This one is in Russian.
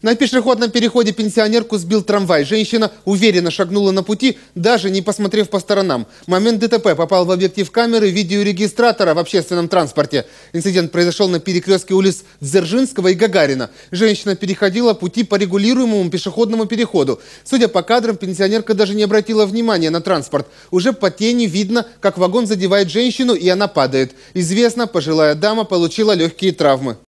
На пешеходном переходе пенсионерку сбил трамвай. Женщина уверенно шагнула на пути, даже не посмотрев по сторонам. Момент ДТП попал в объектив камеры видеорегистратора в общественном транспорте. Инцидент произошел на перекрестке улиц Дзержинского и Гагарина. Женщина переходила пути по регулируемому пешеходному переходу. Судя по кадрам, пенсионерка даже не обратила внимания на транспорт. Уже по тени видно, как вагон задевает женщину, и она падает. Известно, пожилая дама получила легкие травмы.